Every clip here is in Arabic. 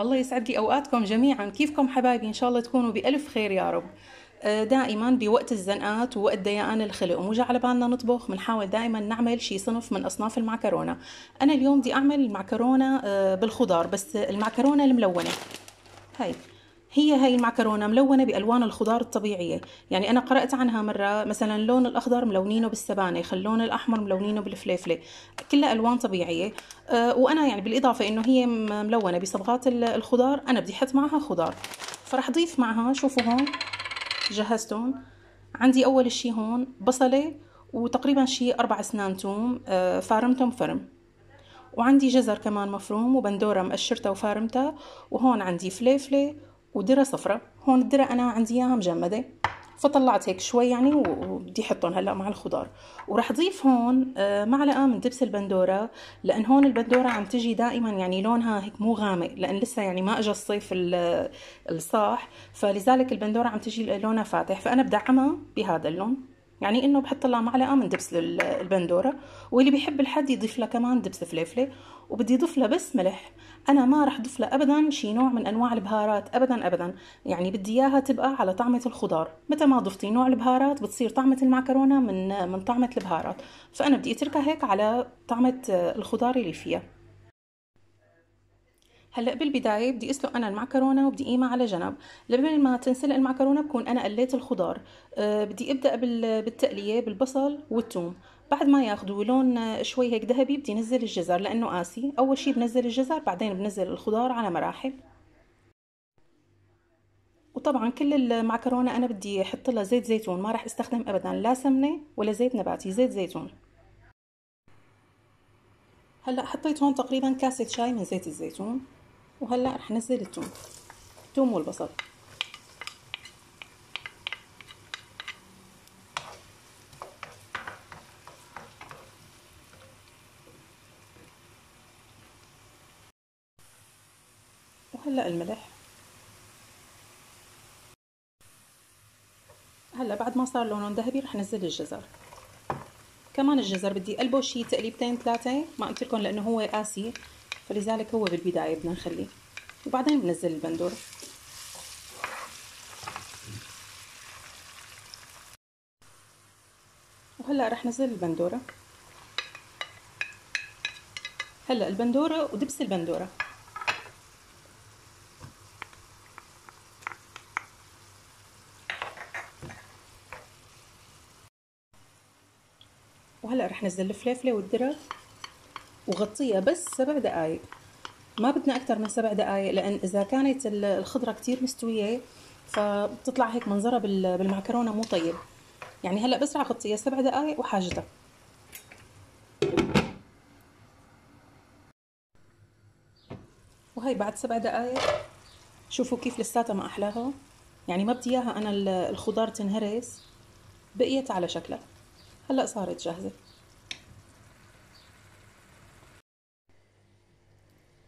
الله يسعد لي أوقاتكم جميعا كيفكم حبايبي إن شاء الله تكونوا بألف خير يا رب آه، دائما بوقت الزنقات ووقت ديقان الخلق ومو على بالنا نطبخ بنحاول دائما نعمل شي صنف من اصناف المعكرونه انا اليوم بدي اعمل المعكرونه آه، بالخضار بس المعكرونه الملونه هاي هي هاي المعكرونه ملونه بالوان الخضار الطبيعيه يعني انا قرات عنها مره مثلا اللون الاخضر ملونينه بالسبانخ اللون الاحمر ملونينه بالفليفله كلها الوان طبيعيه آه، وانا يعني بالاضافه انه هي ملونه بصبغات الخضار انا بدي احط معها خضار فراح اضيف معها شوفوا هون جهزتهم عندي اول شي هون بصله وتقريبا شي اربع اسنان توم آه، فارمتهم فرم وعندي جزر كمان مفروم وبندورة مقشرتها وفارمتها وهون عندي فليفلة ودره صفرة هون الدره انا عندي اياها مجمده فطلعت هيك شوي يعني وبدي احطهم هلا مع الخضار وراح اضيف هون آه، معلقه من دبس البندوره لان هون البندوره عم تجي دائما يعني لونها هيك مو غامق لان لسه يعني ما اجى الصيف الصاح فلذلك البندوره عم تجي لونها فاتح فانا بدعمها بهذا اللون يعني انه بحط لها معلقه من دبس البندوره واللي بيحب الحد يضيف لها كمان دبس فليفله وبدي اضيف لها بس ملح انا ما راح ضيف لها ابدا شي نوع من انواع البهارات ابدا ابدا يعني بدي اياها تبقى على طعمه الخضار متى ما ضفتي نوع البهارات بتصير طعمه المعكرونه من من طعمه البهارات فانا بدي اتركها هيك على طعمه الخضار اللي فيها هلا بالبدايه بدي اسلق انا المعكرونه وبدي قيمها على جنب قبل ما تنسلق المعكرونه بكون انا قليت الخضار أه بدي ابدا بالتقليه بالبصل والثوم بعد ما ياخذوا لون آه، شوي هيك ذهبي بدي نزل الجزر لانه قاسي اول شي بنزل الجزر بعدين بنزل الخضار على مراحل وطبعا كل المعكرونه انا بدي احط لها زيت زيتون ما راح استخدم ابدا لا سمنه ولا زيت نباتي زيت زيتون هلا حطيت هون تقريبا كاسه شاي من زيت الزيتون وهلا رح نزل الثوم الثوم والبصل الملح هلا بعد ما صار لونهم ذهبي رح نزل الجزر كمان الجزر بدي قلبه شي تقليبتين ثلاثه ما قلت لكم لانه هو قاسي فلذلك هو بالبدايه بدنا نخليه وبعدين بنزل البندور وهلا رح نزل البندوره هلا البندوره ودبس البندوره وهلا رح نزل الفليفله والذره وغطيها بس سبع دقائق ما بدنا اكثر من سبع دقائق لان اذا كانت الخضره كتير مستويه فبتطلع هيك منظرها بالمعكرونه مو طيب يعني هلا بسرعه غطيها سبع دقائق وحاجتها وهي بعد سبع دقائق شوفوا كيف لساتها ما احلاها يعني ما بدي اياها انا الخضار تنهرس بقيت على شكلها هلا صارت جاهزه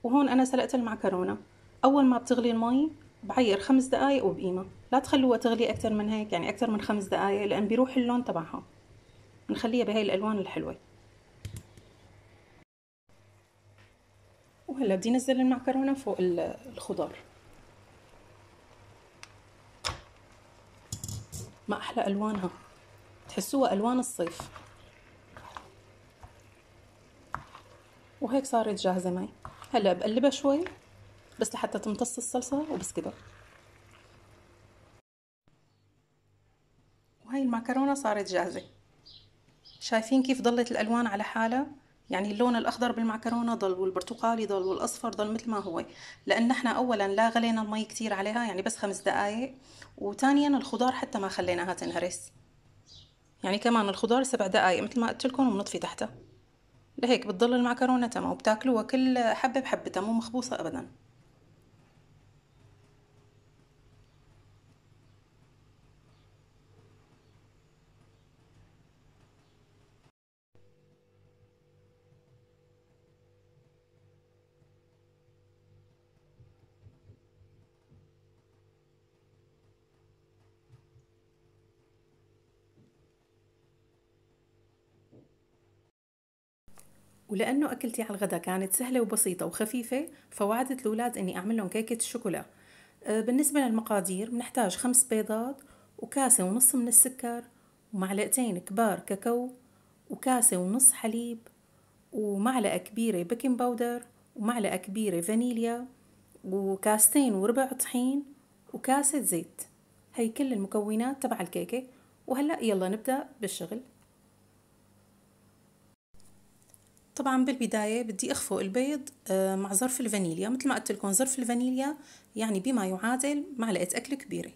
وهون انا سلقت المعكرونه اول ما بتغلي المي بعير خمس دقائق وبقيمة لا تخلوها تغلي أكثر من هيك يعني أكثر من خمس دقائق لأن بيروح اللون تبعها نخليها بهاي الألوان الحلوة وهلا بدي نزل المعكرونة فوق الخضار ما أحلى ألوانها تحسوها الوان الصيف وهيك صارت جاهزه معي هلا بقلبها شوي بس لحتى تمتص الصلصه وبس كده وهي المعكرونه صارت جاهزه شايفين كيف ضلت الالوان على حالها يعني اللون الاخضر بالمعكرونه ضل والبرتقالي ضل والاصفر ضل مثل ما هو لان نحن اولا لا غلينا المي كثير عليها يعني بس خمس دقائق وثانيا الخضار حتى ما خليناها تنهرس يعني كمان الخضار سبع دقايق مثل ما قلت لكم وبنطفي تحتها لهيك بتضل المعكرونه تمام وبتاكلوها كل حبه بحبتها مو مخبوصه ابدا ولأنه أكلتي على الغدا كانت سهلة وبسيطة وخفيفة فوعدت الأولاد إني أعمل لهم كيكة الشوكولا أه، بالنسبة للمقادير بنحتاج خمس بيضات وكاسة ونص من السكر ومعلقتين كبار كاكاو وكاسة ونص حليب ومعلقة كبيرة بيكنج باودر ومعلقة كبيرة فانيليا وكاستين وربع طحين وكاسة زيت هي كل المكونات تبع الكيكة وهلأ يلا نبدأ بالشغل طبعا بالبداية بدي أخفق البيض آه، مع ظرف الفانيليا مثل ما قلت لكم ظرف الفانيليا يعني بما يعادل معلقة أكل كبيرة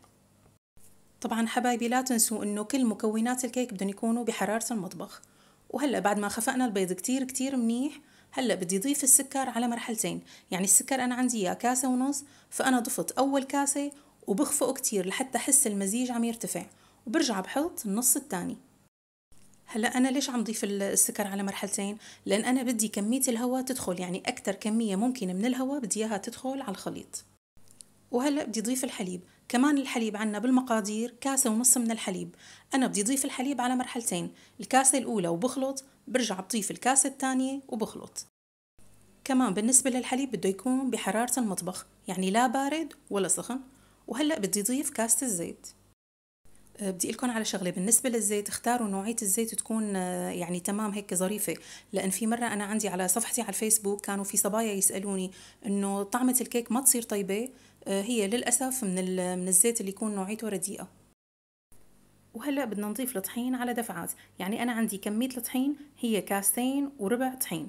طبعا حبايبي لا تنسوا انه كل مكونات الكيك بدهم يكونوا بحرارة المطبخ وهلا بعد ما خفقنا البيض كتير كتير منيح هلا بدي اضيف السكر على مرحلتين يعني السكر انا عندي اياه كاسة ونص فانا ضفت اول كاسة وبخفقه كتير لحتى احس المزيج عم يرتفع وبرجع بحط النص الثاني هلا انا ليش عم ضيف السكر على مرحلتين لان انا بدي كميه الهواء تدخل يعني اكثر كميه ممكن من الهواء بدي اياها تدخل على الخليط وهلا بدي ضيف الحليب كمان الحليب عنا بالمقادير كاسة ونص من الحليب أنا بدي ضيف الحليب على مرحلتين الكاسة الأولى وبخلط برجع بضيف الكاسة الثانية وبخلط كمان بالنسبة للحليب بده يكون بحرارة المطبخ يعني لا بارد ولا سخن وهلأ بدي ضيف كاسة الزيت آه، بدي لكم على شغله بالنسبه للزيت اختاروا نوعيه الزيت تكون آه، يعني تمام هيك ظريفه لان في مره انا عندي على صفحتي على الفيسبوك كانوا في صبايا يسالوني انه طعمه الكيك ما تصير طيبه آه، هي للاسف من من الزيت اللي يكون نوعيته رديئه وهلا بدنا نضيف الطحين على دفعات يعني انا عندي كميه الطحين هي كاستين وربع طحين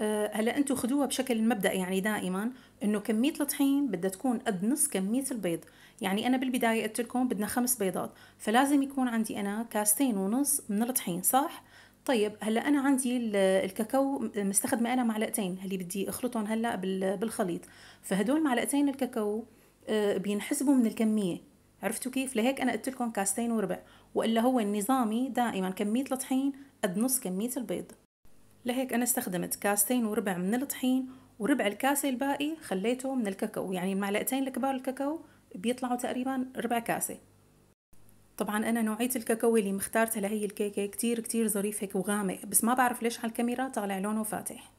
آه، هلا انتم خذوها بشكل مبدا يعني دائما انه كميه الطحين بدها تكون قد نص كميه البيض يعني انا بالبدايه قلت لكم بدنا خمس بيضات فلازم يكون عندي انا كاستين ونص من الطحين صح طيب هلا انا عندي الكاكاو مستخدمه انا معلقتين اللي بدي اخلطهم هلا بالخليط فهدول معلقتين الكاكاو آه، بينحسبوا من الكميه عرفتوا كيف لهيك انا قلت لكم كاستين وربع والا هو النظامي دائما كميه الطحين قد نص كميه البيض لهيك أنا استخدمت كاستين وربع من الطحين وربع الكاسة الباقي خليته من الكاكاو يعني معلقتين الكبار الكاكاو بيطلعوا تقريبا ربع كاسة طبعا أنا نوعية الكاكاو اللي مختارتها لهي الكيكة كتير كتير ظريف هيك وغامق بس ما بعرف ليش على الكاميرا طالع لونه فاتح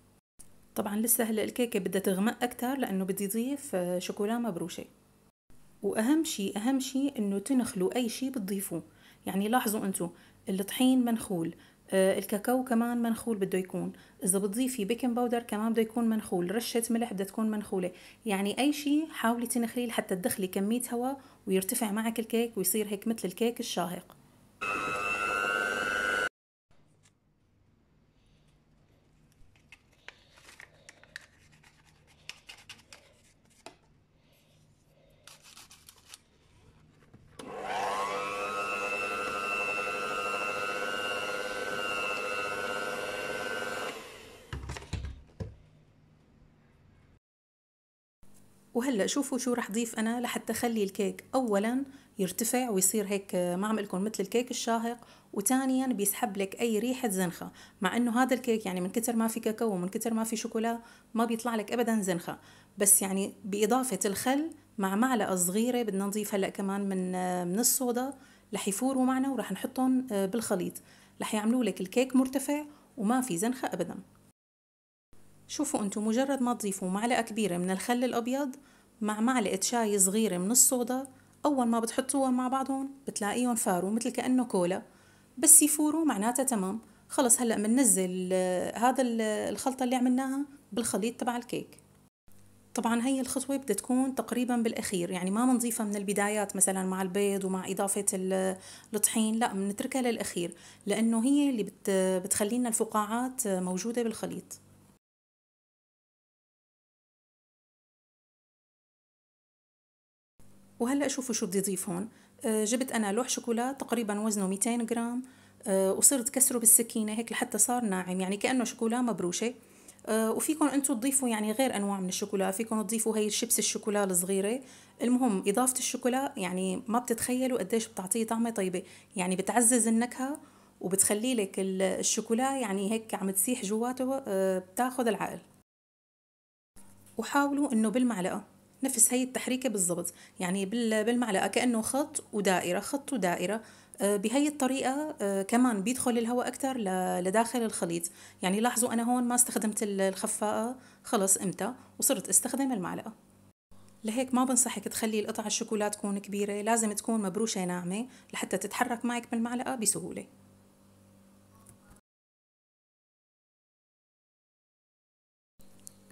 طبعا لسه هلا الكيكة بدها تغمق أكتر لأنه بدي ضيف آه، شوكولا مبروشة وأهم شيء أهم شيء إنه تنخلوا أي شيء بتضيفوه يعني لاحظوا أنتو الطحين منخول آه، الكاكاو كمان منخول بده يكون اذا بتضيفي بيكنج باودر كمان بده يكون منخول رشه ملح بدها تكون منخوله يعني اي شيء حاولي تنخليه لحتى تدخلي كميه هواء ويرتفع معك الكيك ويصير هيك مثل الكيك الشاهق وهلا شوفوا شو رح ضيف انا لحتى اخلي الكيك اولا يرتفع ويصير هيك آه، ما عم لكم مثل الكيك الشاهق وثانيا بيسحب لك اي ريحه زنخه مع انه هذا الكيك يعني من كتر ما في كاكاو ومن كتر ما في شوكولا ما بيطلع لك ابدا زنخه بس يعني باضافه الخل مع معلقه صغيره بدنا نضيف هلا كمان من آه، من الصودا رح يفوروا معنا ورح نحطهم آه، بالخليط رح يعملوا لك الكيك مرتفع وما في زنخه ابدا شوفوا انتم مجرد ما تضيفوا معلقة كبيرة من الخل الأبيض مع معلقة شاي صغيرة من الصودا أول ما بتحطوها مع بعضهم بتلاقيهم فاروا مثل كأنه كولا بس يفوروا معناتها تمام خلص هلأ مننزل آه، هذا الخلطة اللي عملناها بالخليط تبع الكيك طبعا هي الخطوة بدها تكون تقريبا بالأخير يعني ما بنضيفها من البدايات مثلا مع البيض ومع إضافة الطحين لا بنتركها للأخير لأنه هي اللي بتخلينا الفقاعات موجودة بالخليط وهلا شوفوا شو بدي اضيف هون آه، جبت انا لوح شوكولا تقريبا وزنه 200 جرام آه، وصرت كسره بالسكينه هيك لحتى صار ناعم يعني كانه شوكولا مبروشه آه، وفيكم انتم تضيفوا يعني غير انواع من الشوكولا فيكم تضيفوا هي الشيبس الشوكولا الصغيره المهم اضافه الشوكولا يعني ما بتتخيلوا قديش بتعطيه طعمه طيبه يعني بتعزز النكهه وبتخلي لك الشوكولا يعني هيك عم تسيح جواته بتاخذ العقل وحاولوا انه بالمعلقه نفس هي التحريكة بالضبط يعني بالمعلقة كأنه خط ودائرة خط ودائرة آه، بهي الطريقة آه، كمان بيدخل الهواء أكثر لداخل الخليط يعني لاحظوا أنا هون ما استخدمت الخفاءة خلص إمتى وصرت استخدم المعلقة لهيك ما بنصحك تخلي القطع الشوكولات تكون كبيرة لازم تكون مبروشة ناعمة لحتى تتحرك معك بالمعلقة بسهولة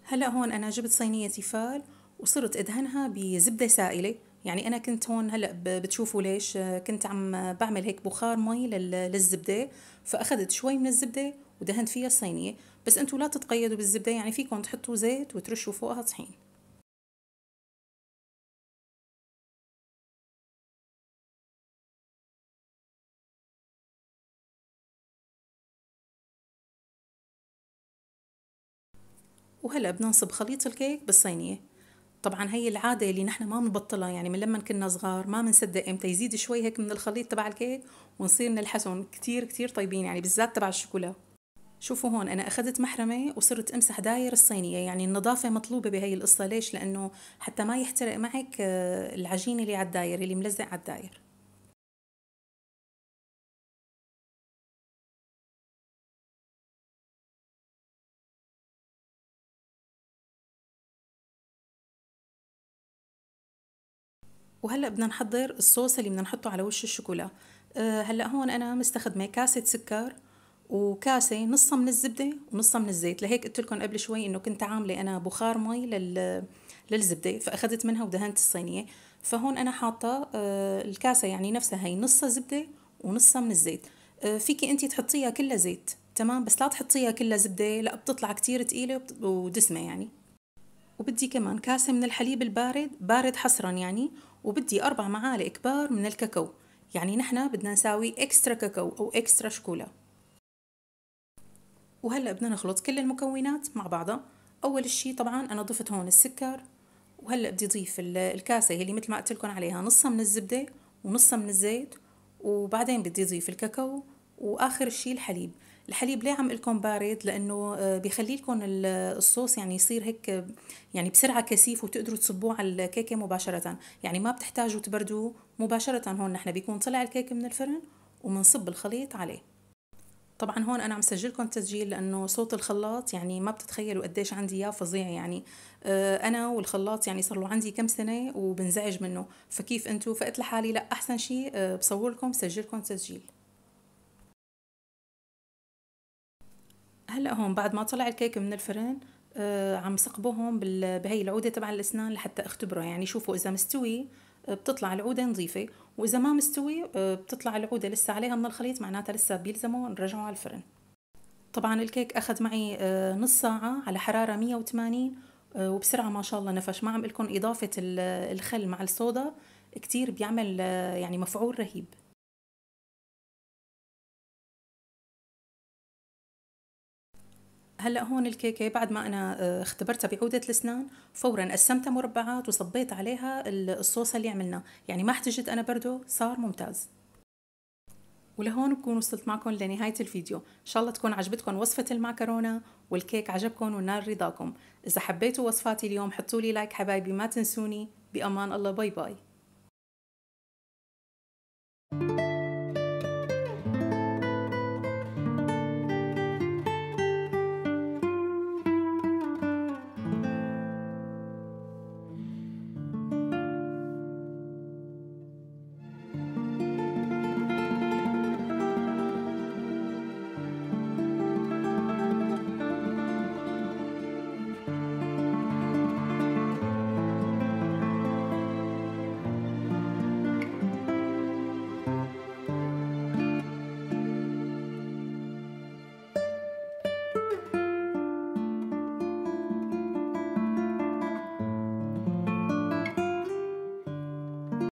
هلأ هون أنا جبت صينية تيفال وصرت ادهنها بزبده سائله يعني انا كنت هون هلا بتشوفوا ليش كنت عم بعمل هيك بخار مي للزبده فاخذت شوي من الزبده ودهنت فيها الصينيه بس انتم لا تتقيدوا بالزبده يعني فيكم تحطوا زيت وترشوا فوقها طحين وهلا بننصب خليط الكيك بالصينيه طبعا هي العادة اللي نحن ما بنبطلها يعني من لما كنا صغار ما بنصدق امتى يزيد شوي هيك من الخليط تبع الكيك ونصير نلحسهم كتير كتير طيبين يعني بالذات تبع الشوكولا شوفوا هون أنا أخذت محرمة وصرت أمسح داير الصينية يعني النظافة مطلوبة بهي القصة ليش؟ لأنه حتى ما يحترق معك آه، العجينة اللي على الداير اللي ملزق على الداير وهلا بدنا نحضر الصوص اللي بدنا نحطه على وش الشوكولا آه، هلا هون انا مستخدمه كاسه سكر وكاسه نصها من الزبده ونصها من الزيت لهيك قلت لكم قبل شوي انه كنت عامله انا بخار مي لل للزبده فاخذت منها ودهنت الصينيه فهون انا حاطه آه، الكاسه يعني نفسها هي نصها زبده ونصها من الزيت آه، فيكي انت تحطيها كلها زيت تمام بس لا تحطيها كلها زبده لا بتطلع كتير تقيله ودسمه يعني وبدي كمان كاسه من الحليب البارد بارد حصرا يعني وبدي أربع معالق كبار من الكاكاو يعني نحنا بدنا نساوي إكسترا كاكاو أو إكسترا شوكولا وهلأ بدنا نخلط كل المكونات مع بعضها أول شي طبعا أنا ضفت هون السكر وهلأ بدي أضيف الكاسة اللي مثل ما قلتلكن عليها نصها من الزبدة ونصها من الزيت وبعدين بدي أضيف الكاكاو وآخر شي الحليب الحليب ليه عم لكم بارد لانه آه، بخلي لكم الصوص يعني يصير هيك يعني بسرعه كثيف وتقدروا تصبوه على الكيكه مباشره يعني ما بتحتاجوا تبردوه مباشره هون نحن بيكون طلع الكيك من الفرن وبنصب الخليط عليه طبعا هون انا عم سجلكم تسجيل لانه صوت الخلاط يعني ما بتتخيلوا قديش عندي اياه فظيع يعني آه، انا والخلاط يعني صار له عندي كم سنه وبنزعج منه فكيف انتم فقلت لحالي لا احسن شيء آه، بصور لكم بسجلكم تسجيل هلا هون بعد ما طلع الكيك من الفرن آه عم ثقبهم بهي العوده تبع الاسنان لحتى اختبره يعني شوفوا اذا مستوي آه، بتطلع العوده نظيفه واذا ما مستوي آه، بتطلع العوده لسه عليها من الخليط معناتها لسه بيلزمه نرجعه على الفرن طبعا الكيك اخذ معي آه، نص ساعه على حراره 180 وبسرعه ما شاء الله نفش ما عم لكم اضافه الخل مع الصودا كتير بيعمل يعني مفعول رهيب هلا هون الكيكه بعد ما انا آه، اختبرتها بعوده الاسنان فورا قسمتها مربعات وصبيت عليها الصوص اللي عملناه يعني ما احتجت انا برده صار ممتاز ولهون بكون وصلت معكم لنهاية الفيديو إن شاء الله تكون عجبتكم وصفة المعكرونة والكيك عجبكم ونال رضاكم إذا حبيتوا وصفاتي اليوم حطوا لي لايك حبايبي ما تنسوني بأمان الله باي باي